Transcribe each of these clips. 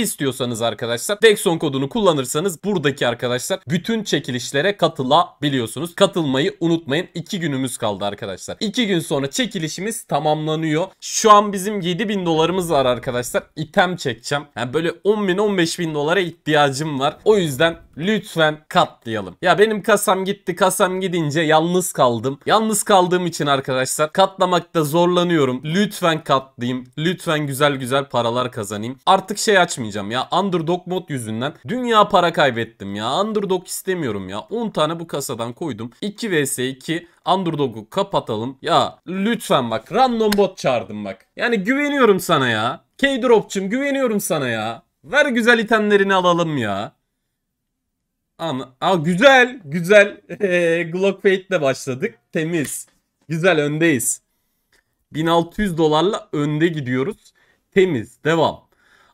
istiyorsanız arkadaşlar Dexon kodunu kullanırsanız buradaki arkadaşlar bütün çekilişlere katılabiliyorsunuz. Katılmayı unutmayın. 2 günümüz kaldı arkadaşlar. 2 gün sonra çekilişimiz tamamlanıyor. Şu an bizim 7000 dolarımız var arkadaşlar. İtem çekeceğim. Yani böyle 10 bin 15 bin dolara ihtiyacım var. O yüzden Lütfen katlayalım. Ya benim kasam gitti. Kasam gidince yalnız kaldım. Yalnız kaldığım için arkadaşlar katlamakta zorlanıyorum. Lütfen katlayayım. Lütfen güzel güzel paralar kazanayım. Artık şey açmayacağım ya. Underdog mod yüzünden dünya para kaybettim ya. Underdog istemiyorum ya. 10 tane bu kasadan koydum. 2 vs 2 Underdog'u kapatalım. Ya lütfen bak random bot çağırdım bak. Yani güveniyorum sana ya. K-Drop'cum güveniyorum sana ya. Ver güzel itemlerini alalım ya. Ama Aa, güzel, güzel. Glock Fate'le başladık. Temiz. Güzel öndeyiz. 1600 dolarla önde gidiyoruz. Temiz. Devam.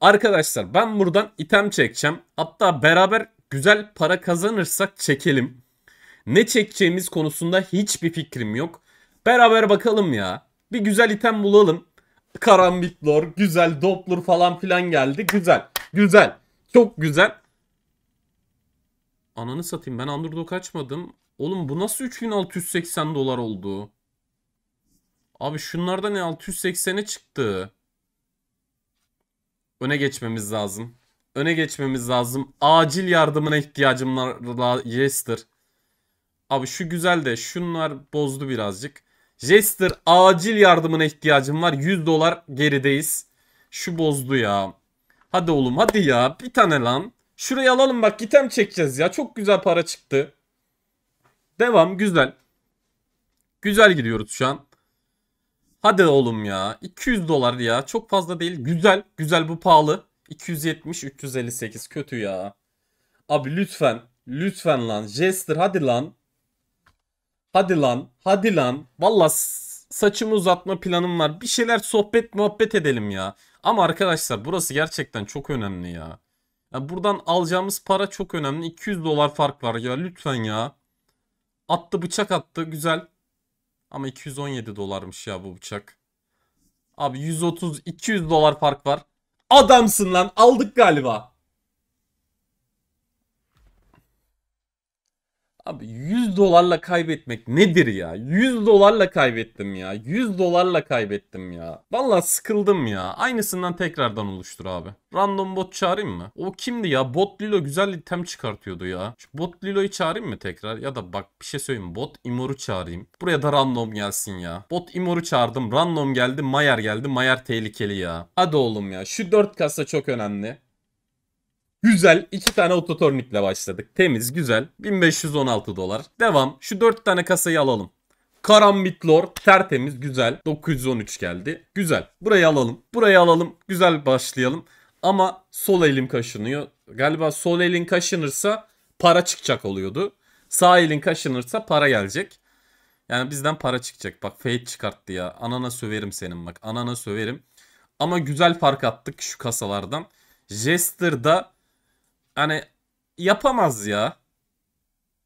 Arkadaşlar ben buradan item çekeceğim. Hatta beraber güzel para kazanırsak çekelim. Ne çekeceğimiz konusunda hiçbir fikrim yok. Beraber bakalım ya. Bir güzel item bulalım. Karambitlor, güzel Doppler falan filan geldi. Güzel. Güzel. Çok güzel. Ananı satayım ben underdog açmadım. Oğlum bu nasıl 3680 dolar oldu? Abi şunlarda ne 680'e çıktı. Öne geçmemiz lazım. Öne geçmemiz lazım. Acil yardımına ihtiyacım var. Jester. Abi şu güzel de şunlar bozdu birazcık. Jester acil yardımına ihtiyacım var. 100 dolar gerideyiz. Şu bozdu ya. Hadi oğlum hadi ya. Bir tane lan. Şurayı alalım bak item çekeceğiz ya. Çok güzel para çıktı. Devam güzel. Güzel gidiyoruz şu an. Hadi oğlum ya. 200 dolar ya. Çok fazla değil. Güzel. Güzel bu pahalı. 270 358 kötü ya. Abi lütfen. Lütfen lan. Jester hadi lan. Hadi lan. Hadi lan. Valla saçımı uzatma planım var. Bir şeyler sohbet muhabbet edelim ya. Ama arkadaşlar burası gerçekten çok önemli ya. Yani buradan alacağımız para çok önemli. 200 dolar fark var ya lütfen ya. Attı bıçak attı güzel. Ama 217 dolarmış ya bu bıçak. Abi 130 200 dolar fark var. Adamsın lan aldık galiba. Abi 100 dolarla kaybetmek nedir ya? 100 dolarla kaybettim ya. 100 dolarla kaybettim ya. Valla sıkıldım ya. Aynısından tekrardan oluştur abi. Random bot çağırayım mı? O kimdi ya? Bot Lilo güzel item çıkartıyordu ya. Şu bot Lilo'yu çağırayım mı tekrar? Ya da bak bir şey söyleyeyim. Bot Imor'u çağırayım. Buraya da random gelsin ya. Bot Imor'u çağırdım. Random geldi. Mayer geldi. Mayer tehlikeli ya. Hadi oğlum ya. Şu 4 kasa çok önemli. Güzel. iki tane ototornikle başladık. Temiz, güzel. 1516 dolar. Devam. Şu dört tane kasayı alalım. Karambit Lord tertemiz güzel 913 geldi. Güzel. Burayı alalım. Burayı alalım. Güzel başlayalım. Ama sol elim kaşınıyor. Galiba sol elin kaşınırsa para çıkacak oluyordu. Sağ elin kaşınırsa para gelecek. Yani bizden para çıkacak. Bak Fate çıkarttı ya. Anana söverim senin bak. Anana söverim. Ama güzel fark attık şu kasalardan. Jester'da hani yapamaz ya.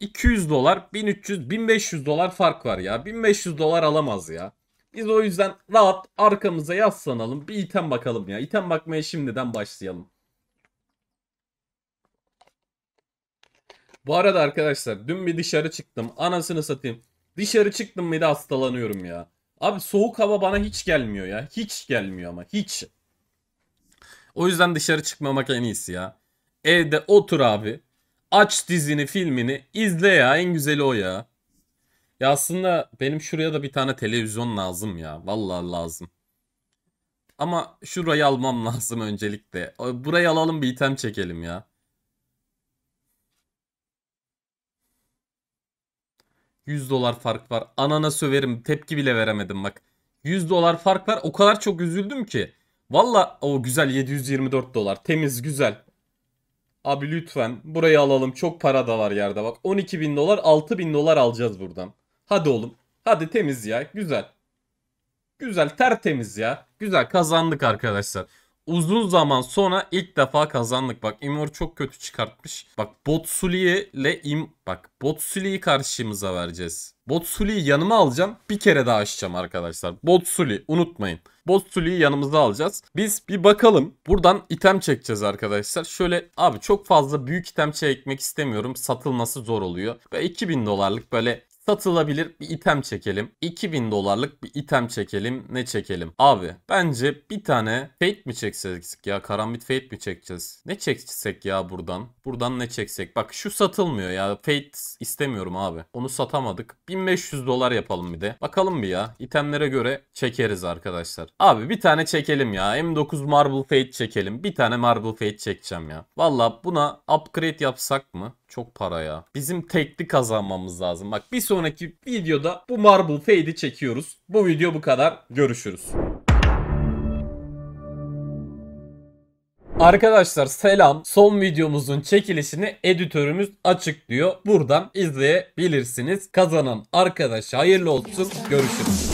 200 dolar, 1300, 1500 dolar fark var ya. 1500 dolar alamaz ya. Biz o yüzden rahat arkamıza yaslanalım. Bir item bakalım ya. İtem bakmaya şimdiden başlayalım. Bu arada arkadaşlar dün bir dışarı çıktım. Anasını satayım. Dışarı çıktım mıydı hastalanıyorum ya. Abi soğuk hava bana hiç gelmiyor ya. Hiç gelmiyor ama hiç. O yüzden dışarı çıkmamak en iyisi ya. Evde otur abi. Aç dizini filmini izle ya en güzeli o ya. Ya aslında benim şuraya da bir tane televizyon lazım ya. Vallahi lazım. Ama şurayı almam lazım öncelikle. Burayı alalım bir item çekelim ya. Yüz dolar fark var. Anana söverim. Tepki bile veremedim bak. Yüz dolar fark var. O kadar çok üzüldüm ki. Valla o güzel 724 dolar. Temiz güzel. Abi lütfen burayı alalım. Çok para da var yerde bak. 12 bin dolar 6 bin dolar alacağız buradan. Hadi oğlum. Hadi temiz ya. Güzel. Güzel tertemiz ya. Güzel kazandık arkadaşlar. Uzun zaman sonra ilk defa kazandık. Bak Imor çok kötü çıkartmış. Bak Botsuli'ye ile Im... Bak Botsuli'yi karşımıza vereceğiz. Botsuli'yi yanıma alacağım. Bir kere daha açacağım arkadaşlar. Botsuli unutmayın. Boss Sully'yi yanımıza alacağız. Biz bir bakalım. Buradan item çekeceğiz arkadaşlar. Şöyle abi çok fazla büyük item çekmek istemiyorum. Satılması zor oluyor. Ve 2000 dolarlık böyle satılabilir bir item çekelim. 2000 dolarlık bir item çekelim. Ne çekelim? Abi bence bir tane fate mi çeksek ya? Karambit fate mi çekeceğiz? Ne çeksek ya buradan? Buradan ne çeksek? Bak şu satılmıyor ya. Fate istemiyorum abi. Onu satamadık. 1500 dolar yapalım bir de. Bakalım bir ya. itemlere göre çekeriz arkadaşlar. Abi bir tane çekelim ya. M9 Marble Fate çekelim. Bir tane Marble Fate çekeceğim ya. Valla buna upgrade yapsak mı? Çok para ya. Bizim tekli kazanmamız lazım. Bak bir sonraki videoda bu Marble Fade'i çekiyoruz. Bu video bu kadar. Görüşürüz. Arkadaşlar selam. Son videomuzun çekilişini editörümüz açıklıyor. Buradan izleyebilirsiniz. Kazanan arkadaşa hayırlı olsun. Görüşürüz.